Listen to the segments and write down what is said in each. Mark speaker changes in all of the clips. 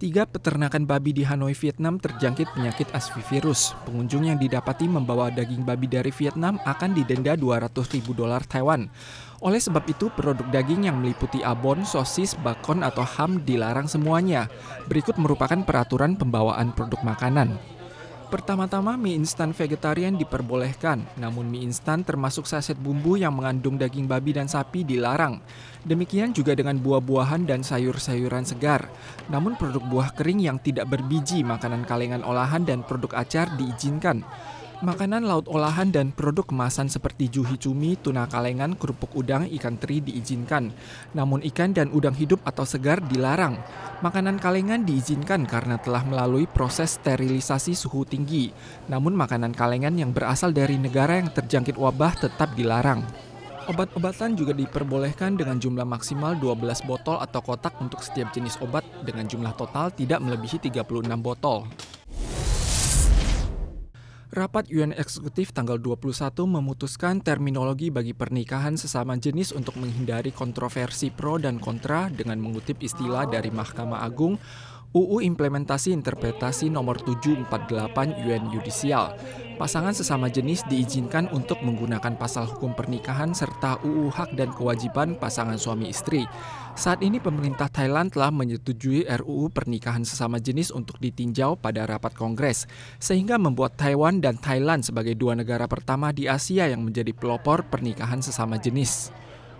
Speaker 1: Tiga peternakan babi di Hanoi, Vietnam terjangkit penyakit virus. Pengunjung yang didapati membawa daging babi dari Vietnam akan didenda 200 ribu dolar Taiwan. Oleh sebab itu, produk daging yang meliputi abon, sosis, bakon, atau ham dilarang semuanya. Berikut merupakan peraturan pembawaan produk makanan. Pertama-tama mie instan vegetarian diperbolehkan, namun mie instan termasuk saset bumbu yang mengandung daging babi dan sapi dilarang. Demikian juga dengan buah-buahan dan sayur-sayuran segar. Namun produk buah kering yang tidak berbiji, makanan kalengan olahan dan produk acar diizinkan. Makanan laut olahan dan produk kemasan seperti juhi cumi, tuna kalengan, kerupuk udang, ikan teri diizinkan. Namun ikan dan udang hidup atau segar dilarang. Makanan kalengan diizinkan karena telah melalui proses sterilisasi suhu tinggi. Namun makanan kalengan yang berasal dari negara yang terjangkit wabah tetap dilarang. Obat-obatan juga diperbolehkan dengan jumlah maksimal 12 botol atau kotak untuk setiap jenis obat dengan jumlah total tidak melebihi 36 botol. Rapat UN Eksekutif tanggal 21 memutuskan terminologi bagi pernikahan sesama jenis untuk menghindari kontroversi pro dan kontra dengan mengutip istilah dari Mahkamah Agung UU implementasi interpretasi nomor 748 UN Judicial. Pasangan sesama jenis diizinkan untuk menggunakan pasal hukum pernikahan serta UU hak dan kewajiban pasangan suami istri. Saat ini pemerintah Thailand telah menyetujui RUU pernikahan sesama jenis untuk ditinjau pada rapat kongres, sehingga membuat Taiwan dan Thailand sebagai dua negara pertama di Asia yang menjadi pelopor pernikahan sesama jenis.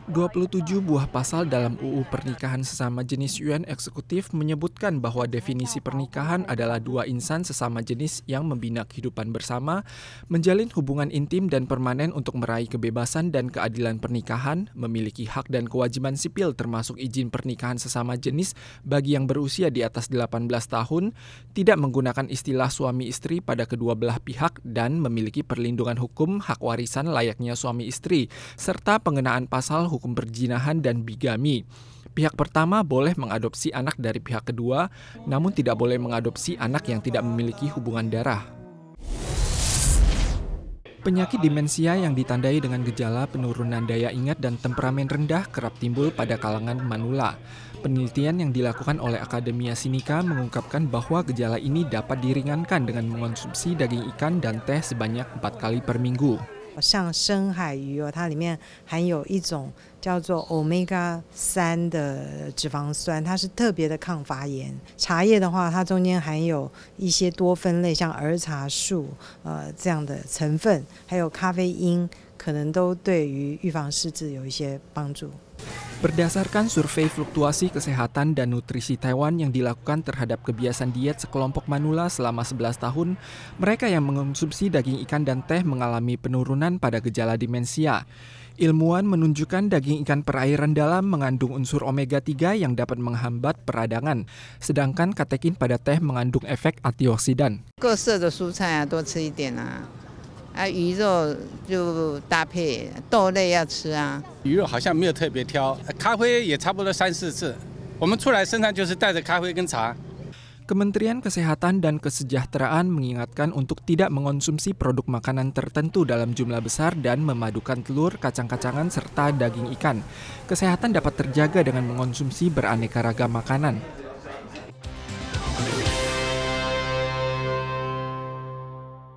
Speaker 1: 27 buah pasal dalam UU Pernikahan Sesama Jenis UN Eksekutif menyebutkan bahwa definisi pernikahan adalah dua insan sesama jenis yang membina kehidupan bersama, menjalin hubungan intim dan permanen untuk meraih kebebasan dan keadilan pernikahan, memiliki hak dan kewajiban sipil termasuk izin pernikahan sesama jenis bagi yang berusia di atas 18 tahun, tidak menggunakan istilah suami istri pada kedua belah pihak dan memiliki perlindungan hukum hak warisan layaknya suami istri, serta pengenaan pasal hukum perjinahan dan bigami. Pihak pertama boleh mengadopsi anak dari pihak kedua, namun tidak boleh mengadopsi anak yang tidak memiliki hubungan darah. Penyakit demensia yang ditandai dengan gejala penurunan daya ingat dan temperamen rendah kerap timbul pada kalangan manula. Penelitian yang dilakukan oleh Akademia Sinika mengungkapkan bahwa gejala ini dapat diringankan dengan mengonsumsi daging ikan dan teh sebanyak 4 kali per minggu. 像深海鱼哦，它里面含有一种叫做 omega 三的脂肪酸，它是特别的抗发炎。茶叶的话，它中间含有一些多酚类，像儿茶素呃这样的成分，还有咖啡因，可能都对于预防失智有一些帮助。Berdasarkan survei fluktuasi kesehatan dan nutrisi Taiwan yang dilakukan terhadap kebiasaan diet sekelompok manula selama 11 tahun, mereka yang mengonsumsi daging ikan dan teh mengalami penurunan pada gejala demensia. Ilmuwan menunjukkan daging ikan perairan dalam mengandung unsur omega-3 yang dapat menghambat peradangan, sedangkan katekin pada teh mengandung efek antioksidan. 啊，鱼肉就搭配豆类要吃啊。鱼肉好像没有特别挑，咖啡也差不多三四次。我们出来身上就是带着咖啡跟茶。Kementerian Kesehatan dan Kesejahteraan mengingatkan untuk tidak mengonsumsi produk makanan tertentu dalam jumlah besar dan memadukan telur, kacang-kacangan, serta daging ikan. Kesehatan dapat terjaga dengan mengonsumsi beraneka ragam makanan.